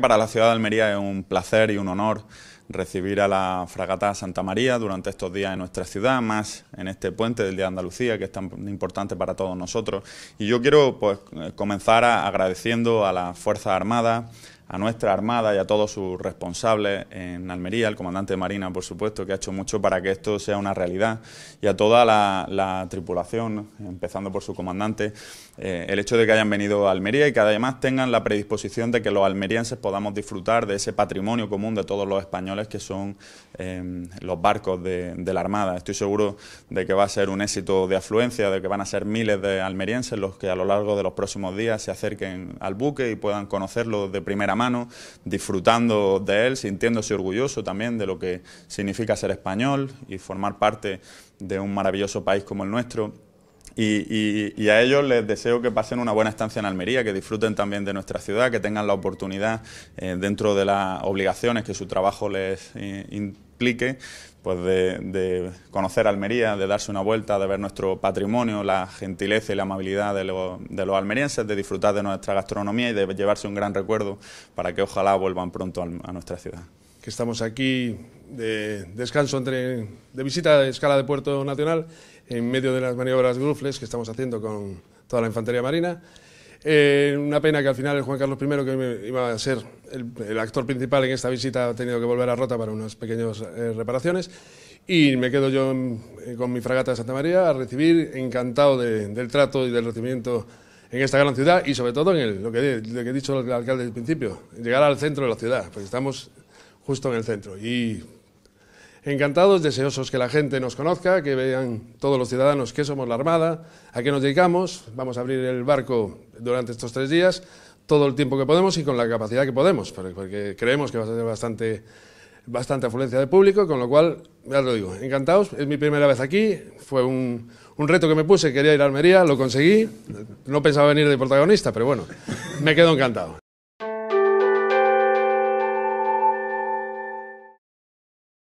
Para la ciudad de Almería es un placer y un honor recibir a la Fragata Santa María durante estos días en nuestra ciudad, más en este puente del Día de Andalucía, que es tan importante para todos nosotros. Y yo quiero pues, eh, comenzar agradeciendo a las Fuerzas Armadas, a nuestra Armada y a todos sus responsables en Almería, ...el comandante de Marina, por supuesto, que ha hecho mucho para que esto sea una realidad, y a toda la, tripulación, empezando por su comandante, eh, el hecho de que hayan venido a Almería y que además tengan la predisposición de que los almerienses podamos disfrutar de ese patrimonio común de todos los españoles que son em, los barcos de, de, la Armada. Estoy seguro de que va a ser un éxito de afluencia, de que van a ser miles de almerienses los que a lo largo de los próximos días se acerquen al buque y puedan conocerlo de primera mano mano, disfrutando de él, sintiéndose orgulloso también de lo que significa ser español y formar parte de un maravilloso país como el nuestro. Y, a ellos les deseo que pasen una buena estancia en Almería, que disfruten también de nuestra ciudad, que tengan la oportunidad eh, dentro de las obligaciones que su trabajo les eh, explique, pues de, conocer Almería, de darse una vuelta, de ver nuestro patrimonio, la gentileza y la amabilidad de, los almerienses, de disfrutar de nuestra gastronomía y de llevarse un gran recuerdo para que ojalá vuelvan pronto a nuestra ciudad. Que estamos aquí de descanso entre de visita a escala de Puerto Nacional en medio de las maniobras Grufles que estamos haciendo con toda la infantería marina. Eh, una pena que al final el Juan Carlos I, que iba a ser el, actor principal en esta visita, ha tenido que volver a Rota para unas pequeñas eh, reparaciones. Y me quedo yo mm, eh, con mi fragata de Santa María a recibir, encantado del trato y del recibimiento en esta gran ciudad y sobre todo en lo, que, he dicho el alcalde al principio, llegar al centro de la ciudad, porque estamos justo en el centro. Encantados, deseosos que la gente nos conozca, que vean todos los ciudadanos que somos la Armada, a qué nos dedicamos. Vamos a abrir el barco durante estos tres días, todo el tiempo que podemos y con la capacidad que podemos, porque creemos que va a ser bastante, bastante afluencia de público, con lo cual, ya lo digo, encantados. Es mi primera vez aquí, fue un, un reto que me puse, quería ir a Almería, lo conseguí. No pensaba venir de protagonista, pero bueno, me quedo encantado.